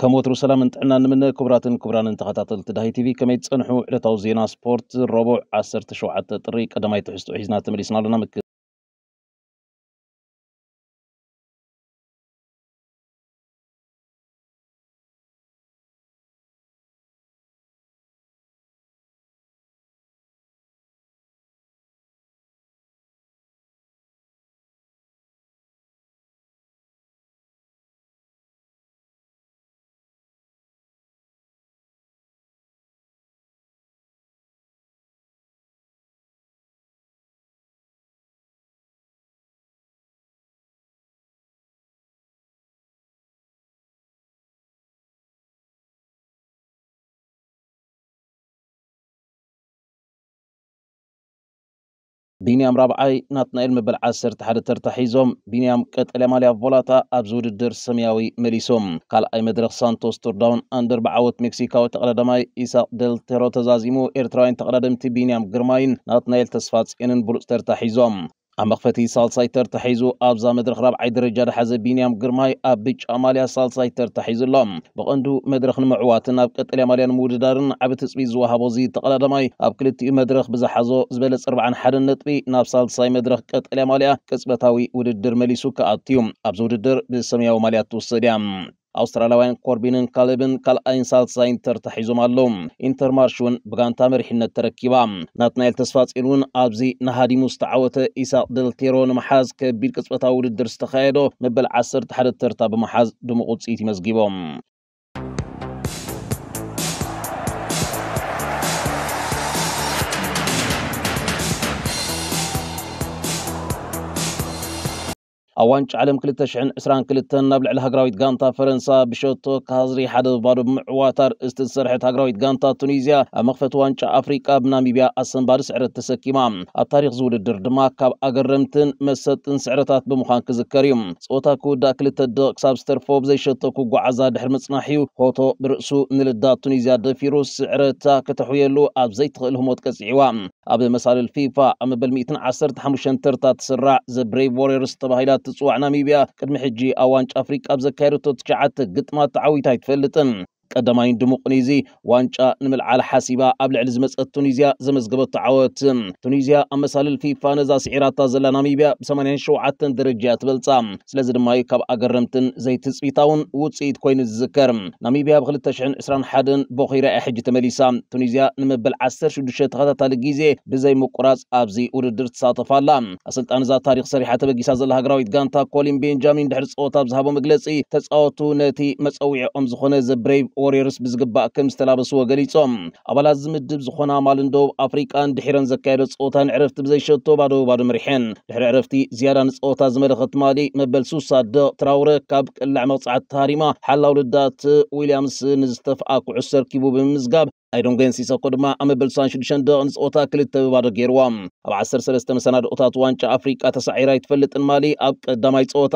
كموت رسلام انتعنا نمنا كبرات كبران انتخاطات التداهي تيفي كميت سنحو لتوزينا سبورت ربع عسر تشوعات طريق ادما يتحستو حيزنا تمليسنا لنا مكتب ቢንያም ራብዓይ ናትናኤል መበል 10 ሓደ ተርታ ሒዞም ቢንያም ቀጠልያ ማልያ ቮላታ ኣብዚ ውድድር ሰማያዊ መሊሶም ካልኣይ መድረክ ሳንቶስ ቱርዳውን ኣንደር ብዓወት ሜክሲካዊ ተቐዳዳማይ ኢሳቅ ደልቴሮ ተዛዚሙ ኤርትራውያን ተቐዳደምቲ ቢንያም ግርማይን ናትናኤል ተስፋፅንን ብሉፅ ተርታ ሒዞም ኣብ መኽፈቲ ሳልሳይ ተር ተሒዙ ኣብዛ መድረክ ራብዓይ ደረጃ ዝሓዘ ቢንያም ግርማይ ኣብ ብጫ ማልያ ሳልሳይ ተር ተሒዙሎም ብቐንዱ መድረክ ንምዕዋትን ኣብ ቀጠልያ ማልያ ንምውድዳርን ዓብ ትፅቢት ዝወሃቦ እዚ ተቐዳዳማይ ኣብ ክልቲኡ መድረክ ብዝሓዞ ዝበለፅ 41 ነጥቢ ናብ ሳልሳይ መድረክ ቀጠልያ ማልያ ቅፅበታዊ ውድድር መሊሱ ከኣትዩ ኣብዚ ውድድር ብሰማያዊ ማልያ ትውሰድ እያ ኣውስትራልያውያን ኮርቢንን ካልብን ካልኣይን ሳልሳይን ተርታሒዞም ኣሎ ኢንተር ማርሽ እውን ብጋንታ መሪሕነት ተረኪባ ናትናኤል ተስፋፂን እውን ኣብዚ ንሃዲሙ ዝተዓወተ ኢሳቅ ደልቴሮ ንምሓዝ ከቢድ ቅፅበታዊ ውድድር ዝተካየዶ መበል 11 ተርታ ብምሓዝ ድሙቕ ውፅኢት ይመዝጊቦም ኣብ ዋንጫ ዓለም 222 ናብ ልዕሊ ሃገራዊት ጋንታ ፈረንሳ ብሸቶ ካዝሪ ሓደ ባዶ ብምዕዋታር ዝተሰርሐት ሃገራዊት ጋንታ ቱኒዝያ ኣብ መኽፈቲ ዋንጫ ኣፍሪቃ ብናሚብያ ኣሰንባዲ ስዕረት ተሰኪማ ኣብ ታሪክ ዝውድድር ድማ ካብ ኣገረምትን መሰጥን ስዕረታት ብምዃን ክዝከር እዩ ፀወታ ክውዳእ ክልተ ደቕ ክሳብ ዝተርፎ ብዘይሸቶ ክጓዓዛ ድሕሪ ምፅናሕ እዩ ሆቶ ብርእሱ ንልዳ ቱኒዝያ ደፊሩ ስዕረታ ከተሕውየሉ ኣብ ዘይትኽእል ህሞት ቀፂዕዋ قبل مسار الفيفا أما بالمئتين عصر تحمشان ترتا تسرع ذا بريف ووريرز تباهيلا تسوع ناميبيا قد محجي أوانش أفريق أبزا كيرو تتشعات قد ما تعوي تايت ቀዳማይን ድሙቕን እዩ ዋንጫ ንምልዓል ሓሲባ ኣብ ልዕሊ ዝመፀት ቱኒዝያ ዘመዝገበት ተዓወት ቱኒዝያ ኣብ መሳልል ፊፋ ነዛ ስዒራታ ዘላ ናሚብያ ብ87 ደረጃ ትበልፃ ስለዚ ድማ ካብ ኣገረምትን ዘይትፅቢታውን ውፅኢት ኮይኑ ዝዝከር ናሚብያ ብ2021 ቦኺራ እያ ሕጂ ተመሊሳ ቱኒዝያ ንመበል 16 ተኸታታሊ ግዜ ብዘይ ምቁራፅ ኣብዚ ውድድር ትሳተፋ ኣላ ኣሰልጣን እዛ ታሪክ ሰሪሓ ተበጊሳ ዘላ ሃገራዊት ጋንታ ኮሊን ቤንጃሚን ድሕሪ ፀወታ ብዝሃቦ መግለፂ ተፃወቱ ነቲ መፀዊዕኦም ዝኾነ ዘብሬቭ ወሪርስ ብዝግባእ ከም ዝተላበስዎ ገሊፆም ኣባላት ዝምድብ ዝኾነ ማልንዶብ ኣፍሪቃን ድሒረን ዘካየደ ፀወታን ዕረፍቲ ብዘይሸቶ ባዶ ባዶ መሪሐን ድሕሪ ዕረፍቲ ዝያዳ ንፀወታ ዝመለኸት ማሊ መበል ሱሳ ደቕ ትራውረ ካብ ቅላዕ መቕፃዕቲ ሃሪማ ሓላው ልዳት ዊልያምስ ንዝተፍኣ ኩዕሶ ርኪቡ ብምምዝጋብ ኣይዶንገንሲሰ ኮ ድማ ኣመበል 66 ንፅኦታ ክልተ ብባዶ ገይርዋ ኣብ 13 መሰናድኦታት ዋንጫ ኣፍሪቃ ተሳዒራ ይትፈልጥን ማሊ ኣብ ቀዳማይ ፀወታ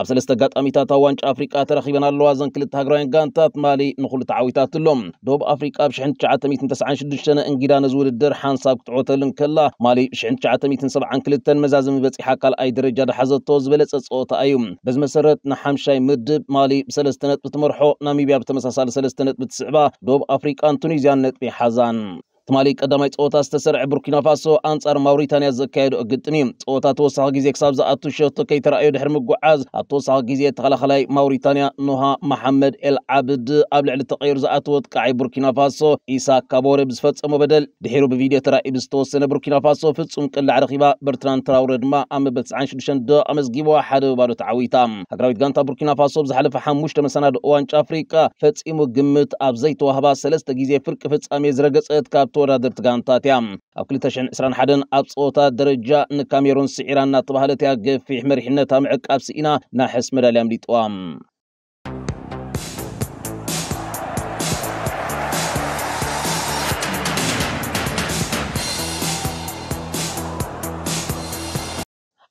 ኣብ ሰለስተ ጋጣሚታት ኣብ ዋንጫ ኣፍሪቃ ተረኺበን ኣለዋ እዘን ክልተ ሃገራውያን ጋንታት ማሊ ንኩሉ ተዓዊታት ኣሎም ደቡብ ኣፍሪቃ ብ1996 እንግዳ ነዚ ውድድር ሓንሳብ ክትዕወተልን ከላ ማሊ 1972 መዛዝሚ በፂሓ ካልኣይ ደረጃ ድሓዘቶ ዝበለፀ ፀወታ እዩ በዚ መሰረት ንሓምሻይ ምድብ ማሊ ብሰለስተ ነጥቢ ትመርሖ ናሚብያ ብተመሳሳሊ ሰለስተ ነጥቢ ትስዕባ ደቡብ ኣፍሪቃን ቱኒዝያን كانت بحزن ትማሊ ቀዳማይ ፀወታ ዝተሰርዐ ቡርኪናፋሶ ኣንጻር ማውሪታንያ ዘካየዶ ግጥም እዩ ፀወታ ተወሳኺ ግዜ ክሳብ ዝኣቱ ሸቶ ከይተረኣዩ ድሕሪ ምጉዓዝ ኣብ ተወሳኺ ግዜ ተኸላኸላይ ማውሪታንያ ኖሃ መሓመድ ኤልዓብድ ኣብ ልዕሊ ተቐይሩ ዝኣተወ ጥቃዓይ ቡርኪናፋሶ ኢሳ ካቦሬ ብዝፈፀሞ በደል ድሒሩ ብቪድዮ ተራእዩ ብዝተወሰነ ቡርኪናፋሶ ፍፁም ቅላዕ ረኺባ በርትራን ትራውረ ድማ ኣብ መበል 96 ዶ ኣመስጊቧ ሓደ ብባዶ ተዓዊታ ሃገራዊት ጋንታ ቡርኪናፋሶ ብዝሓለፈ ሓሙሽተ መሰናዶ ዋንጫ ኣፍሪቃ ፈፂሙ ግምት ኣብ ዘይተዋህባ ሰለስተ ግዜ ፍርቂ ፍፃሜ ዝረገፀት ካብ ተወዳደርቲ ጋንታት እያ ኣብ 221 ኣብ ፀወታ ደረጃ ንካሜሩን ስዒራና ተባሃለት እያ ገፊሕ መሪሕነታ ምዕቃብ ስኢና ናሕስ መዳልያ ኣምሊጥዋ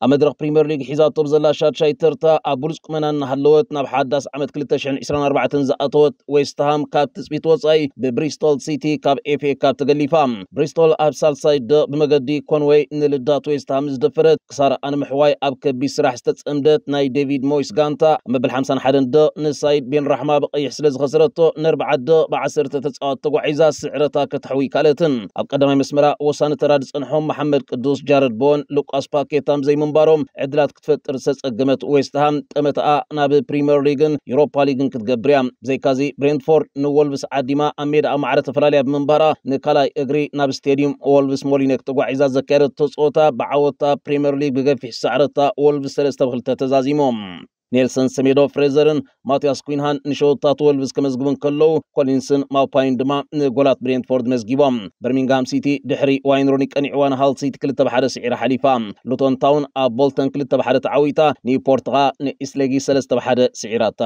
ኣብ መድረክ ፕሪምየር ሊግ ሒዛቶም ዘላ ሻድሻይ ተርታ ኣብ ብሉፅ ቁመና እናሃለወት ናብ ሓዳስ ዓመት 224 ዝኣተወት ዌስትሃም ካብ ትፅቢት ወፃኢ ብብሪስቶል ሲቲ ካብ ኤፍኤ ካብ ተገሊፋ ብሪስቶል ኣብ ሳልሳይ ደ ብመገዲ ኮንዌይ ንልዳት ዌስትሃም ዝደፈረት ክሳራ ኣንምሕዋይ ኣብ ከቢድ ስራሕ ዝተፀምደት ናይ ዴቪድ ሞይስ ጋንታ መበል 51 ደ ንሳይድ ቤን ራሕማ ብቀይሕ ስለ ዝኸሰረቶ ንርብዓ ደ ብዓሰርተ ተፃዋት ተጓዒዛ ስዕረታ ከተሕዊ ካልእትን ኣብ ቀዳማይ መስመራ ወሳኒ ተራ ዝፀንሖም መሓመድ ቅዱስ ጃረድ ቦን ሉቃስ ፓኬታም ዘይሞ ምንባሮም ዕድላት ክትፈጥር ዝተጸገመት ዌስትሃም ጠመትኣ ናብ ፕሪምየር ሊግን ዩሮፓ ሊግን ክትገብር እያ ዘይካዚ ብሬንትፎርድ ንወልቭስ ዓዲማ ኣብ ሜዳኣ ማዕረ ተፈላለያ ብምንባራ ንካልኣይ እግሪ ናብ ስተድዩም ወልቭስ ሞሊነ ክትጓዒዛ ዘካየደቶ ፀወታ ብዓወታ ፕሪምየር ሊግ ብገፊሕ ሳዕርታ ወልቭስ 3 ብክልተ ተዛዚሞም ኔልሰን ሰሜዶ ፍሬዘርን ማትያስ ኩንሃን ንሸወታቱ ወልቭዝ ከመዝግቡን ከለዉ ኮሊንስን ማውፓይን ድማ ንጎላት ብሬንትፎርድ መዝጊቦም በርሚንግሃም ሲቲ ድሕሪ ዋይን ሮኒ ቀኒዕዋ ንሃል ሲቲ ክልተ ብሓደ ስዒራ ሓሊፋ ሉቶን ታውን ኣብ ቦልተን ክልተ ብሓደ ተዓዊታ ኒውፖርት ኸኣ ንኢስለጊ ሰለስተ ብሓደ ስዒራታ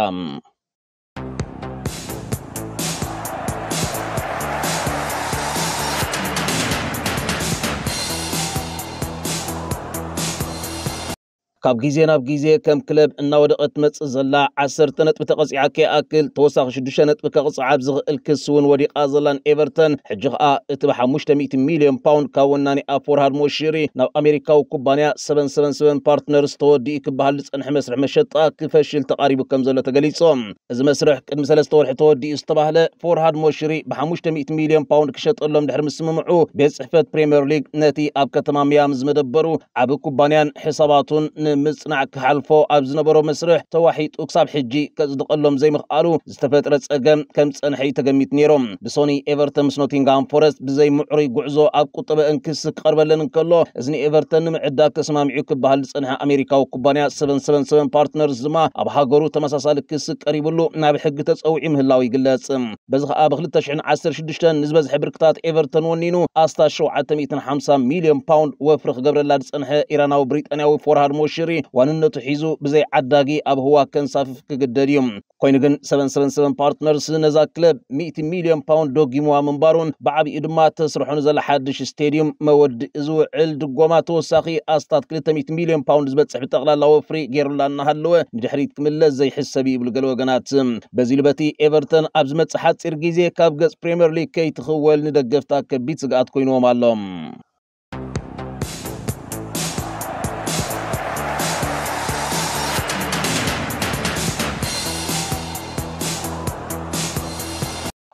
كاب جيزي ناب جيزي كم كلب إن ودقة متس زلا عسر تنت بتقص عكي أكل توسق شدوش تنت بتقص عبزغ الكسون ودي أزلان ايفرتن حجقة اتبح مشتمية مليون باوند كوناني أفور موشيري ناب أمريكا وكوبانيا 777 سبن سبن بارتنرز تو دي كبهالس أن حمس رحمة شت أكل فشل تقارب كم زلا تجليسهم إذا مسرح المسلس تو رح تو دي استبهلة فور هرموشيري بح مشتمية مليون باوند كشت قلهم دحرم السممعو بس حفظ بريمير ليج نتي أب كتمام يامز مدبرو أب كوبانيان حساباتون ንምጽናዕ ክሓልፎ ኣብ ዝነበሮ መስርሕ ተዋሒጡ ክሳብ ሕጂ ከጽድቐሎም ዘይምኽኣሉ ዝተፈጥረ ጸገም ከም ጸንሐ እዩ ተገሚት ነይሮም ብሶኒ ኤቨርተን ምስ ኖቲንግሃም ፎረስት ብዘይምዕሩይ ጉዕዞ ኣብ ቁጠበ እንክስ ክቐርበለን እንከሎ እዝኒ ኤቨርተን ንምዕዳግ ተሰማሚዑ ክበሃል ዝጸንሐ ኣሜሪካዊ ኩባንያ 777 ፓርትነርስ ድማ ኣብ ሃገሩ ተመሳሳሊ ክስ ቀሪቡሉ ናብ ሕጊ ተጸዊዑ ምህላው ይግለጽ በዚ ከዓ ብ2016 ንዝበዝሐ ብርክታት ኤቨርተን ወኒኑ ኣስታ 750 ሚልዮን ፓውንድ ወፍሪ ክገብረላ ዝጸንሐ ኢራናዊ ብሪጣንያዊ ፎርሃድ ሞሽን ሽሪ ዋንነቱ ሒዙ ብዘይ ዓዳጊ ኣብ ህዋ ከንሳፍፍ ክግደድ እዮም ኮይኑ ግን 777 ፓርትነርስ ነዛ ክለብ 100 ሚልዮን ፓውንድ ደጊምዋ ምንባሩን ብዓብኡ ድማ ተስርሖን ዘላ ሓድሽ ስቴድዮም መወዲእ ዝውዕል ድጎማ ተወሳኺ ኣስታት 200 ሚልዮን ፓውንድ ዝበፅሕ ብጠቕላላ ወፍሪ ገይሩላ እናሃለወ ንድሕሪት ክምለስ ዘይሕሰብ ይብል ገለ ወገናት በዚ ልበቲ ኤቨርተን ኣብ ዝመፅእ ሓፂር ግዜ ካብ ገጽ ፕሪምየር ሊግ ከይትኽወል ንደገፍታ ከቢድ ስግኣት ኮይንዎም ኣሎም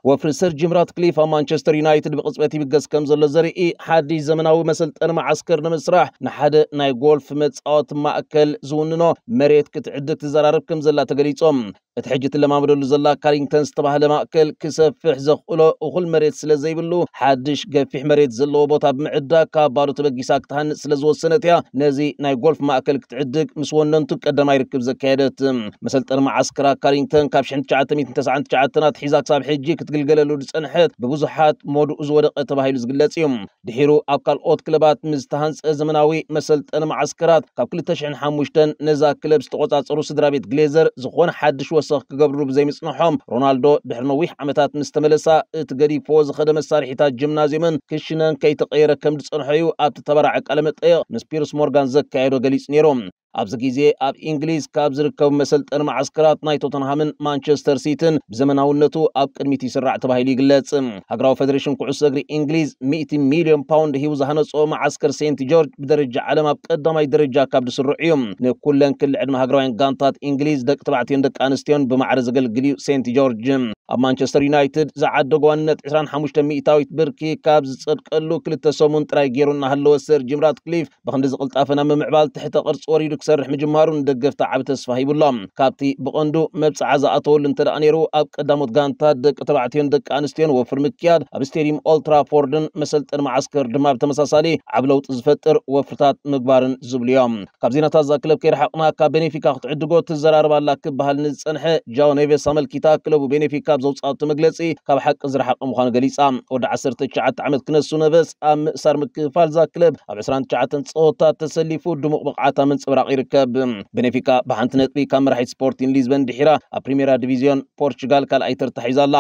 وفرنسر جمرات كليفا مانشستر يونايتد بقصبتي بقس كم زل زرئي حادي زمناوي مسلت أنا مع عسكر نمسرح نحاد ناي غولف أوت ما أكل زوننا مريت كتعدة تزرارب كم زلا تقليتهم እቲ ሕጂ እቲ ለማመደሉ ዘላ ካሪንግተን ዝተባህለ ማእከል ክሰፍሕ ዘኽእሎ እኹል መሬት ስለ ዘይብሉ ሓድሽ ገፊሕ መሬት ዘለዎ ቦታ ብምዕዳግ ካብ ባዶ ተበጊሳ ክትሃንፅ ስለ ዝወሰነት እያ ነዚ ናይ ጎልፍ ማእከል ክትዕድግ ምስ ወነንቱ ቀዳማይ ርክብ ዘካየደት መሰልጠን መዓስከራ ካሪንግተን ካብ 1999 ኣትሒዛ ክሳብ ሕጂ ክትግልገለሉ ዝፀንሐት ብብዙሓት ሞድኡ ዝወደቐ ተባሂሉ ዝግለጽ እዩ ድሒሩ ኣብ ካልኦት ክለባት ምዝተሃንፀ ዘመናዊ መሰልጠን መዓስከራት ካብ 205 ነዛ ክለብ ዝተቆፃፀሩ ስድራ ቤት ግሌዘር ዝኾነ ሓድሽ ክውስኽ ክገብርሉ ብዘይምፅንሖም ሮናልዶ ድሕሪ ነዊሕ ዓመታት ምስ ተመለሳ እቲ ገዲፎ ዝኸደ መሳርሒታት ጅምናዝየምን ክሽነን ከይተቐየረ ከም ዝፀንሐ እዩ ኣብቲ ተበራዕ ቃለ መጠይቕ ምስ ፒርስ ሞርጋን ዘካየዶ ገሊፅ ነይሮም ኣብዚ ግዜ ኣብ እንግሊዝ ካብ ዝርከብ መሰልጠኒ ማዓስከራት ናይ ቶተንሃምን ማንቸስተር ሲትን ብዘመናውነቱ ኣብ ቅድሚት ይስራዕ ተባሂሉ ይግለጽ ሃገራዊ ፌደሬሽን ኩዕሶ እግሪ እንግሊዝ 100 ሚልዮን ፓውንድ ሂቡ ዝሃነጾ ማዓስከር ሴንት ጆርጅ ብደረጃ ዓለም ኣብ ቀዳማይ ደረጃ ካብ ዝስርዑ እዮም ንኩለን ክልዕድመ ሃገራውያን ጋንታት እንግሊዝ ደቂ ተባዕትዮን ደቂ ኣንስትዮን ብማዕረ ዘገልግል እዩ ሴንት ጆርጅ ኣብ ማንቸስተር ዩናይትድ ዝዓደጎ ዋንነት 25 ሚእታዊት ብርኪ ካብ ዝፀድቀሉ ክልተ ሰሙን ጥራይ ገይሩ እናሃለወ ሰር ጂም ራትክሊፍ ብክንዲ ዝቕልጣፈ ናብ ምምዕባል ትሕተ ቅርፂ ወሪዱ ክሰርሕ ምጅማሩ ንደገፍቲ ዓብ ተስፋ ሂቡሎም ካብቲ ብቐንዱ መብፅዓ ዝኣተወሉ እንተ ደኣ ነይሩ ኣብ ቀዳሞት ጋንታ ደቂ ተባዕትዮን ደቂ ኣንስትዮን ወፍሪ ምክያድ ኣብ ስተድየም ኦልትራፎርድን መሰልጠን ማዓስከር ድማ ብተመሳሳሊ ዓብ ለውጢ ዝፈጥር ወፍርታት ምግባርን ዝብሉ እዮም ካብ ዜናታት ዛ ክለብ ከይርሓቕና ካብ ቤኔፊካ ክትዕድጎ ትዘራርባላ ክበሃል ንዝፀንሐ ጃው ኔቬስ ኣመልኪታ ክለቡ ቤኔፊካ ካብ ዘውፃእቱ መግለፂ ካብ ሓቂ ዝረሓቀ ምዃኑ ገሊፃ ወዲ 19 ዓመት ክነሱ ነበስ ኣብ ምእሳር ምክፋል ዛ ክለብ ኣብ 29 ፀወታት ተሰሊፉ ድሙቕ ብቕዓት ምንፅብራቕ ይርከብ ቤኔፊካ ብሓንቲ ነጥቢ ካብ መራሒት ስፖርቲን ሊዝበን ድሒራ ኣብ ፕሪሜራ ዲቪዝዮን ፖርቹጋል ካልኣይ ተርታሒዛ ኣላ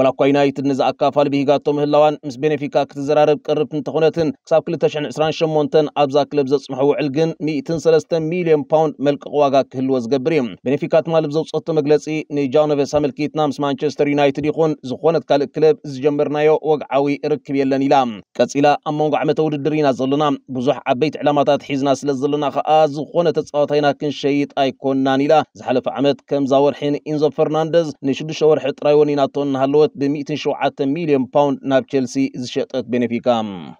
ወላ እኳ ዩናይትድ ነዚ ኣካፋል ብሂጋቶ ምህላዋን ምስ ቤኔፊካ ክትዘራረብ ቅርብቲ እንተኾነትን ክሳብ 2028 ኣብዛ ክለብ ዘፅምሖ ውዕል ግን 13 ሚልዮን ፓውንድ መልቅቕ ዋጋ ክህልዎ ዝገብር እዩ ቤኔፊካ ትማልብ ዘውፀቶ መግለፂ ንጃኖቬስ ኣመልኪትና ምስ ማንቸስተር مانشستر يونايتد يكون زخونت كل كلب زجمر نايو وقعوي ركب يلا نيلام كاسيلا امونغ عم تود الدرينا زلنا بزح عبيت علاماتات حزنا سل زلنا خا زخونت تصاطينا كن شيط ايكون نانيلا زحلف عمت كم زاور حين انزو فرنانديز نشد شاور حت رايونيناتون هلوت ب 200 شوعه مليون باوند ناب تشيلسي زشطت بنفيكام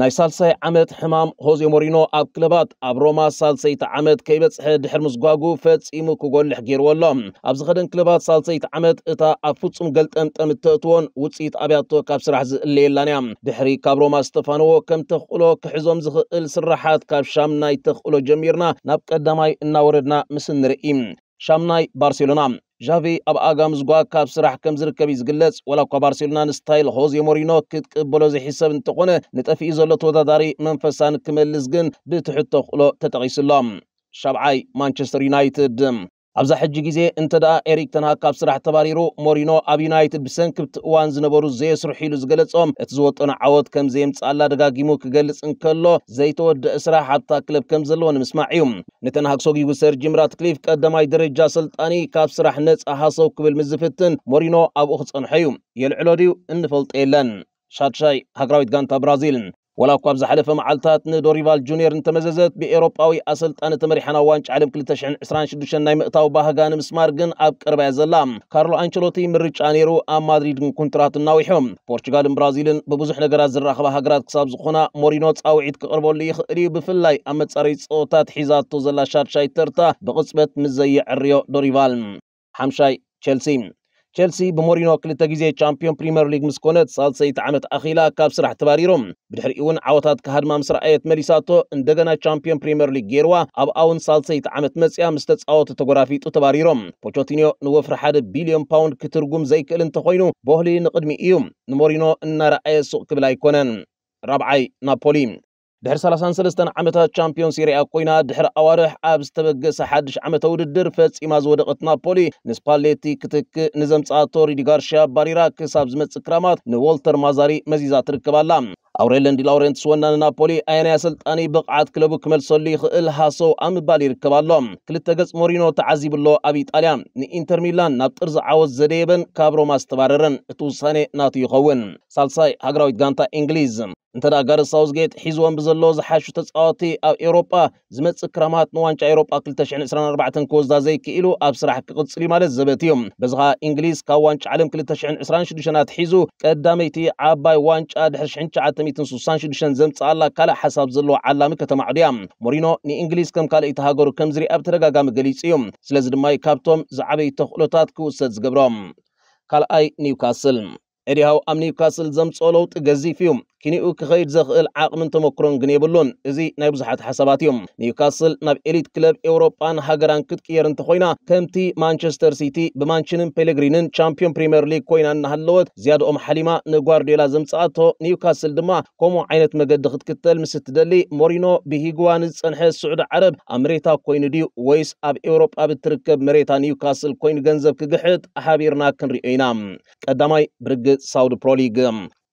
ናይ ሳልሳይ ዓመት ሕማም ሆዜ ሞሪኖ ኣብ ክለባት ኣብ ሮማ ሳልሰይቲ ዓመት ከይበፅሐ ድሕር ምስጓጉ ፈፂሙ ክጎልሕ ገይርዎ ኣሎ ኣብዚ ኸደን ክለባት ሳልሰይቲ ዓመት እታ ኣብ ፍጹም ገልጠምጠም እተእትዎን ውፅኢት ኣብያቶ ካብ ስራሕ ዝእለየላን እያ ድሕሪ ካብ ሮማ ዝተፋነዎ ከም ተኽእሎ ክሕዞም ዝኽእል ስራሓት ካብ ሻም ናይ ተኽእሎ ጀሚርና ናብ ቀዳማይ እናወረድና ምስ ንርኢ ሻም ናይ ባርሴሎና ዣቪ ኣብ ኣጋም ዝጓ ካብ ስራሕ ከም ዝርከብ እዩ ዝግለጽ ወላ እኳ ባርሴሎና ንስታይል ሆዜ ሞሪኖ ክትቅበሎ ዘይሕሰብ እንተኾነ ንጠፊኡ ዘሎ ተወዳዳሪ መንፈሳን ክመልስ ግን ብትሕቶ ክእሎ ተጠቒሱሎም ሻብዓይ ማንቸስተር ዩናይትድ ኣብዛ ሕጂ ግዜ እንተ ደኣ ኤሪክ ተንሃግ ካብ ስራሕ ተባሪሩ ሞሪኖ ኣብ ዩናይትድ ብሰንክብቲ እዋን ዝነበሩ ዘየስርሑ ኢሉ ዝገለጾም እቲ ዝወጠኑ ዓወት ከም ዘየምፅኣላ ደጋጊሙ ክገልጽ እንከሎ ዘይተወድአ ስራሕ ኣብታ ክለብ ከም ዘለዎ ንምስማዕ እዩ ንተንሃግ ሰጊጉ ሰር ጂም ራትክሊፍ ቀዳማይ ደረጃ ሰልጣኒ ካብ ስራሕ ነፃ ሃሰብ ክብል ምዝፍትን ሞሪኖ ኣብኡ ክጸንሐ እዩ የልዕሎ ድዩ እንፈልጦ የለን ሻድሻይ ሃገራዊት ጋንታ ብራዚል ولو كاب زحلف مع التات ندو جونيور انت مززت بأوروباوي أصلت أنا تمرحنا وانش علم كل تشحن عسران شدوشن نايم اقتاو باهقان مسمارقن أب كربع زلام كارلو أنشلوتي من ريش أنيرو أم مدريد من كونترات ناويحهم بورتغال برازيل ببوزح نقرات زراخ باهقرات كساب زخونا مورينوت أو عيد كقربو اللي يخري بفلاي أما تساري صوتات حزات توزلا شارشاي ترتا بغصبت مزي عريو دوريفال حمشاي تشيلسي ቸልሲ ብሞሪኖ ክልተ ግዜ ቻምፒዮን ፕሪምየር ሊግ ምስ ኮነት ሳልሰይቲ ዓመት ኣኺላ ካብ ስራሕ ተባሪሮም ብድሕሪኡ እውን ዓወታት ካሃድማ ምስ ረኣየት መሊሳቶ እንደገና ቻምፒዮን ፕሪምየር ሊግ ገይርዋ ኣብኣ እውን ሳልሰይቲ ዓመት መፅያ ምስ ተፃወቱ ተጎራፊጡ ተባሪሮም ፖቾቲኒዮ ንወፍሪ ሓደ ቢልዮን ፓውንድ ክትርጉም ዘይክእል እንተኮይኑ በህሊ ንቅድሚ እዩ ንሞሪኖ እናረኣየ ሱቕ ክብል ኣይኮነን رابعي نابولي ድሕሪ 33 ዓመታት ቻምፒዮን ሲሪያ ኮይና ድሕሪ ኣዋርሕ ኣብ ዝተበገሰ ሓድሽ ዓመተ ውድድር ፈፂማ ዝወደቐት ናፖሊ ንስፓሌቲ ክትክእ ንዘምፃኣቶ ሪዲ ጋርሺያ ባሪራ ክሳብ ዝመፅእ ክራማት ንዎልተር ማዛሪ መዚዛ ትርከብ ኣላ ኣውሬለን ዲ ላውረንትስ ወናኒ ናፖሊ ኣየናይ ኣሰልጣኒ ብቕዓት ክለቡ ክመልሰሉ ይኽእል ሃሶው ኣብ ምባል ይርከብ ኣሎ ክልተ ገጽ ሞሪኖ ተዓዚብሎ ኣብ ኢጣልያ ንኢንተር ሚላን ናብ ጥርዚ ዓወት ዘደየበን ካብ ሮማ ዝተባረረን እቲ ውሳኔ ናቱ ይኸውን ሳልሳይ ሃገራዊት ጋንታ እንግሊዝ እንተ ጋሪ ሳውዝጌት ሒዝዎም ብዘሎ ዝሓሹ ተፃወቲ ኣብ ኤውሮጳ ዝመፅእ ክረማት ንዋንጫ ኤውሮጳ 2024 ክወስዳ ዘይክኢሉ ኣብ ስራሕ ክቕፅል ማለት ዘበት እዮም በዚ ከዓ እንግሊዝ ካብ ዋንጫ ዓለም 2026 ሒዙ ቀዳመይቲ ዓባይ ዋንጫ ድሕሪ 1966 ዘምፅኣላ ካልእ ሓሳብ ዘለዎ ዓላሚ ከተማዕዱ እያ ሞሪኖ ንእንግሊዝ ከም ካልእቲ ሃገሩ ከምዝሪ ኣብ ተደጋጋሚ ገሊፁ እዮም ስለዚ ድማ ካብቶም ዝዓበይ ተኽእሎታት ክውሰድ ዝገብሮም ካልኣይ ኒውካስል ኤድሃው ኣብ ኒውካስል ዘምፅኦ ለውጢ ገዚፍ እዩ ኪኒኡ ክኸይድ ዘኽእል ዓቕምን ተመክሮን ግን የብሉን እዚ ናይ ብዙሓት ሓሳባት እዮም ኒውካስል ናብ ኤሊት ክለብ ኤውሮጳን ሃገራን ክትቅየር እንተኮይና ከምቲ ማንቸስተር ሲቲ ብማንችንን ፔሌግሪንን ቻምፒዮን ፕሪምየር ሊግ ኮይና እናሃለወት ዝያድኦም ሓሊማ ንጓርዲዮላ ዘምፅኣቶ ኒውካስል ድማ ከምኡ ዓይነት መገዲ ክትክተል ምስ እትደሊ ሞሪኖ ብሂግዋ ንዝፀንሐ ስዑድ ዓረብ ኣብ መሬታ ኮይኑ ድዩ ወይስ ኣብ ኤውሮጳ ብትርከብ መሬታ ኒውካስል ኮይኑ ገንዘብ ክግሕጥ ሓቢርና ክንሪኦ ኢና ቀዳማይ ብርግፅ ሳውዲ ፕሮሊግ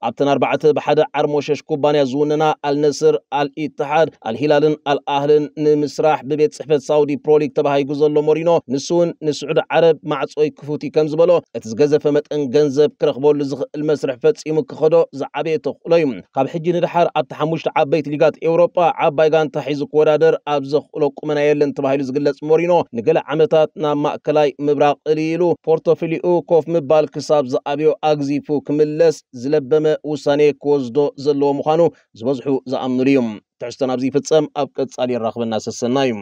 ابتن اربعه بحد عرموشش كوبانيا زوننا النصر الاتحاد الهلال الاهل نمسرح ببيت صحفه سعودي بروليك تبهاي غزلو مورينو نسون نسعود عرب مع صوي كفوتي كمزبلو اتزغزه فمتن غنزب كرخبول لزخ المسرح فصيم كخدو زعبيتو قليم قاب حجي ندحر ابت حموش عبيت ليغات اوروبا عباي غان تحيز كورادر ابزخ قلو قمنا يلن تبهاي لزغلص مورينو نغلا عمتات نا ماكلاي مبراق ليلو بورتوفيليو كوف مبال كساب زعبيو اغزيفو كملس زلب ውሳነ ክወስዶ ዘለዎ ምዃኑ ዝበዝሑ ዝኣምኑሉ እዮም ትሕዝቶ ናብዚ ይፍፀም ኣብ ቀፃሊ ይራኽበና ስስና እዩ